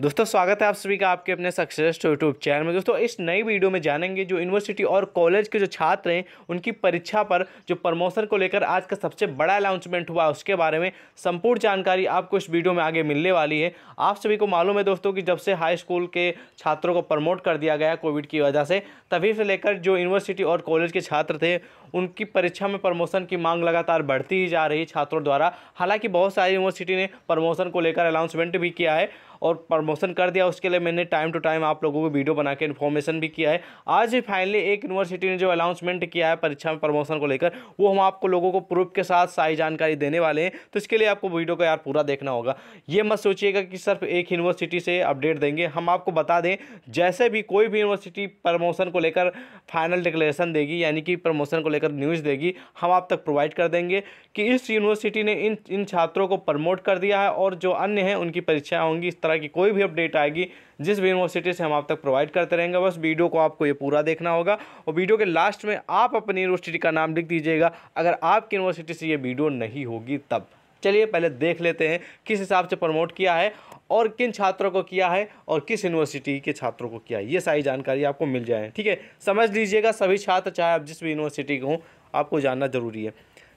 दोस्तों स्वागत है आप सभी का आपके अपने सक्सेस यूट्यूब चैनल में दोस्तों इस नई वीडियो में जानेंगे जो यूनिवर्सिटी और कॉलेज के जो छात्र हैं उनकी परीक्षा पर जो प्रमोशन को लेकर आज का सबसे बड़ा अनाउंसमेंट हुआ उसके बारे में संपूर्ण जानकारी आपको इस वीडियो में आगे मिलने वाली है आप सभी को मालूम है दोस्तों कि जब से हाई स्कूल के छात्रों को प्रमोट कर दिया गया कोविड की वजह से तभी से लेकर जो यूनिवर्सिटी और कॉलेज के छात्र थे उनकी परीक्षा में प्रमोशन की मांग लगातार बढ़ती ही जा रही है छात्रों द्वारा हालांकि बहुत सारी यूनिवर्सिटी ने प्रमोशन को लेकर अनाउंसमेंट भी किया है और प्रमोशन कर दिया उसके लिए मैंने टाइम टू टाइम आप लोगों को वीडियो बना के इन्फॉर्मेशन भी किया है आज ही फाइनली एक यूनिवर्सिटी ने जो अनाउंसमेंट किया है परीक्षा में प्रमोशन को लेकर वो हम आपको लोगों को प्रूफ के साथ सारी जानकारी देने वाले हैं तो इसके लिए आपको वीडियो को यार पूरा देखना होगा ये मत सोचिएगा कि सिर्फ एक यूनिवर्सिटी से अपडेट देंगे हम आपको बता दें जैसे भी कोई भी यूनिवर्सिटी प्रमोशन को लेकर फाइनल डिक्लेरेशन देगी यानी कि प्रमोशन को लेकर न्यूज़ देगी हम आप तक प्रोवाइड कर देंगे कि इस यूनिवर्सिटी ने इन इन छात्रों को प्रमोट कर दिया है और जो अन्य हैं उनकी परीक्षाएँ होंगी इस तरह की कोई कोई भी अपडेट आएगी जिस भी यूनिवर्सिटी से हम आप तक प्रोवाइड करते रहेंगे बस वीडियो को आपको ये पूरा देखना होगा और वीडियो के लास्ट में आप अपनी यूनिवर्सिटी का नाम लिख दीजिएगा अगर आपकी यूनिवर्सिटी से ये वीडियो नहीं होगी तब चलिए पहले देख लेते हैं किस हिसाब से प्रमोट किया है और किन छात्रों को किया है और किस यूनिवर्सिटी के छात्रों को किया है ये सारी जानकारी आपको मिल जाए ठीक है समझ लीजिएगा सभी छात्र चाहे आप जिस भी यूनिवर्सिटी के हों आपको जानना ज़रूरी है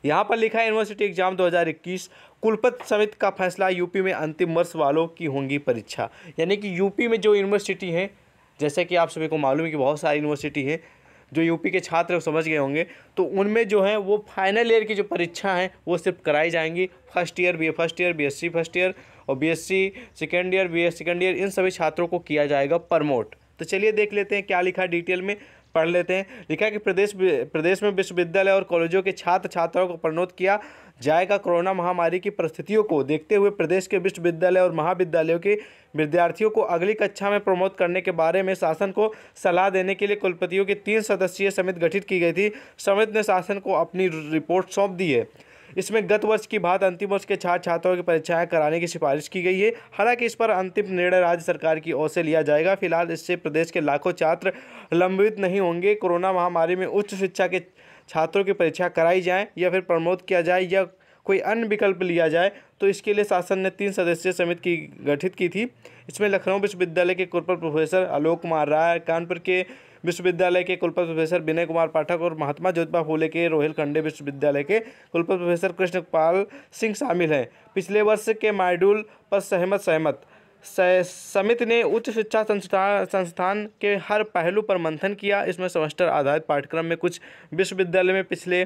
यहाँ पर लिखा है यूनिवर्सिटी एग्जाम 2021 कुलपत समिति का फैसला यूपी में अंतिम वर्ष वालों की होंगी परीक्षा यानी कि यूपी में जो यूनिवर्सिटी हैं जैसे कि आप सभी को मालूम है कि बहुत सारी यूनिवर्सिटी हैं जो यूपी के छात्र समझ गए होंगे तो उनमें जो है वो फाइनल ईयर की जो परीक्षा हैं वो सिर्फ कराई जाएंगी first year B first year B first year और C second year B second year इन सभी छात्रों को किया जाएगा प्रमोट तो चलिए देख लेते हैं क्या लिखा डिटेल में पढ़ लेते हैं लिखा कि प्रदेश प्रदेश में विश्वविद्यालय और कॉलेजों के छात्र छात्राओं को प्रणोद किया जाएगा कोरोना महामारी की परिस्थितियों को देखते हुए प्रदेश के विश्वविद्यालय और महाविद्यालयों के विद्यार्थियों को अगली कक्षा में प्रमोट करने के बारे में शासन को सलाह देने के लिए कुलपतियों की तीन सदस्यीय समिति गठित की गई थी समिति ने शासन को अपनी रिपोर्ट सौंप दी है इसमें गत वर्ष की बात अंतिम वर्ष के छात्र छात्राओं की परीक्षाएं कराने की सिफारिश की गई है हालांकि इस पर अंतिम निर्णय राज्य सरकार की ओर से लिया जाएगा फिलहाल इससे प्रदेश के लाखों छात्र लंबित नहीं होंगे कोरोना महामारी में उच्च शिक्षा के छात्रों की परीक्षा कराई जाए या फिर प्रमोट किया जाए या कोई अन्य विकल्प लिया जाए तो इसके लिए शासन ने तीन सदस्यीय समिति की गठित की थी इसमें लखनऊ विश्वविद्यालय के कुलपति प्रोफेसर आलोक कुमार राय कानपुर के विश्वविद्यालय के कुलपति प्रोफेसर विनय कुमार पाठक और महात्मा ज्योतिबा फूले के रोहिलखंडे विश्वविद्यालय के कुलपति प्रोफेसर कृष्णपाल सिंह शामिल हैं पिछले वर्ष के मॉड्यूल पर सहमत सहमत समिति ने उच्च शिक्षा संस्थान संस्थान के हर पहलू पर मंथन किया इसमें सेमेस्टर आधारित पाठ्यक्रम में कुछ विश्वविद्यालय में पिछले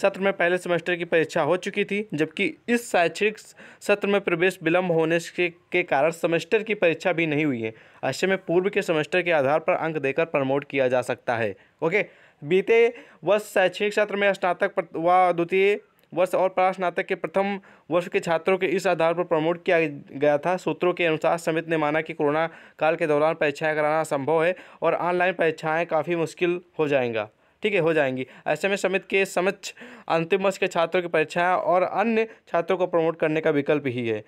सत्र में पहले सेमेस्टर की परीक्षा हो चुकी थी जबकि इस शैक्षणिक सत्र में प्रवेश विलम्ब होने के, के कारण सेमेस्टर की परीक्षा भी नहीं हुई है ऐसे में पूर्व के सेमेस्टर के आधार पर अंक देकर प्रमोट किया जा सकता है ओके बीते वर्ष शैक्षणिक सत्र में स्नातक व द्वितीय वर्ष और स्नातक के प्रथम वर्ष के छात्रों के इस आधार पर प्रमोट किया गया था सूत्रों के अनुसार समिति ने माना कि कोरोना काल के दौरान परीक्षाएं कराना संभव है और ऑनलाइन परीक्षाएं काफ़ी मुश्किल हो जाएंगा ठीक है हो जाएंगी ऐसे में समिति के समक्ष अंतिम वर्ष के छात्रों की परीक्षाएँ और अन्य छात्रों को प्रमोट करने का विकल्प ही है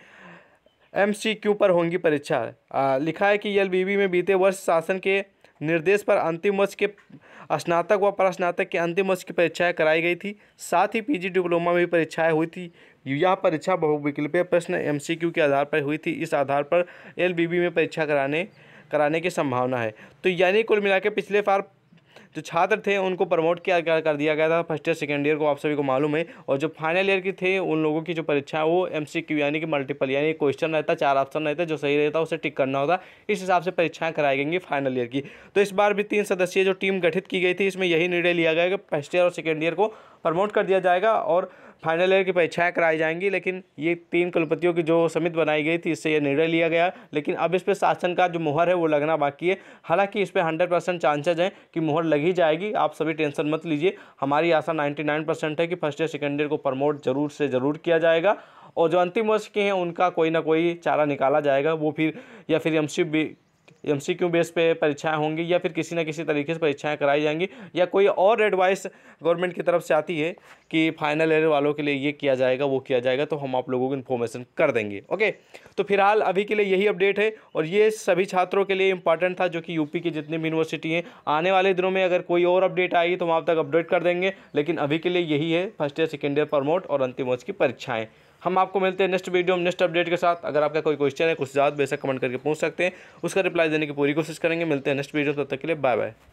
एम पर होंगी परीक्षा लिखा है कि एल में बीते वर्ष शासन के निर्देश पर अंतिम वर्ष के स्नातक व परास्नातक के अंतिम वर्ष की परीक्षाएं कराई गई थी साथ ही पीजी डिप्लोमा में भी परीक्षाएं हुई थी यह परीक्षा बहुविकल्पीय प्रश्न एमसीक्यू के आधार पर हुई थी इस आधार पर एलबीबी में परीक्षा कराने कराने की संभावना है तो यानी कुल मिला पिछले बार जो छात्र थे उनको प्रमोट किया कर दिया गया था फर्स्ट ईयर सेकेंड ईयर को आप सभी को मालूम है और जो फाइनल ईयर की थे उन लोगों की जो परीक्षा है वो एम यानी कि मल्टीपल यानी क्वेश्चन रहता चार ऑप्शन रहता जो सही रहता उसे टिक करना होता इस हिसाब से परीक्षाएँ कराई गई फाइनल ईयर की तो इस बार भी तीन सदस्यीय जो टीम गठित की गई थी इसमें यही निर्णय लिया गया कि फर्स्ट ईयर और सेकेंड ईयर को प्रमोट कर दिया जाएगा और फाइनल ईयर की परीक्षाएँ कराई जाएंगी लेकिन ये तीन कुलपतियों की जो समिति बनाई गई थी इससे यह निर्णय लिया गया लेकिन अब इस पर शासन का जो मोहर है वो लगना बाकी है हालांकि इस पर हंड्रेड परसेंट चांसेज हैं कि मोहर लग ही जाएगी आप सभी टेंशन मत लीजिए हमारी आशा नाइन्टी नाइन परसेंट है कि फर्स्ट ईयर सेकेंड ईयर को प्रमोट जरूर से ज़रूर किया जाएगा और जो अंतिम वर्ष के हैं उनका कोई ना कोई चारा निकाला जाएगा वो फिर या फिर M M C Q base पर परीक्षाएँ होंगी या फिर किसी न किसी तरीके से परीक्षाएँ कराई जाएंगी या कोई और एडवाइस गवर्नमेंट की तरफ से आती है कि फाइनल ईयर वालों के लिए ये किया जाएगा वो किया जाएगा तो हम आप लोगों को इन्फॉर्मेशन कर देंगे ओके तो फिलहाल अभी के लिए यही अपडेट है और ये सभी छात्रों के लिए इंपॉर्टेंट था जो कि यूपी की जितनी भी यूनिवर्सिटी हैं आने वाले दिनों में अगर कोई और अपडेट आई तो हम आप तक अपडेट कर देंगे लेकिन अभी के लिए यही है first year second year promote और अंतिम वर्ष की परीक्षाएँ हम आपको मिलते हैं नेक्स्ट वीडियो में नेक्स्ट अपडेट के साथ अगर आपका कोई क्वेश्चन है कुछ ज़्यादा बेसक कमेंट करके पूछ सकते हैं उसका रिप्लाई देने की पूरी कोशिश करेंगे मिलते हैं नेक्स्ट वीडियो तब तक के लिए बाय बाय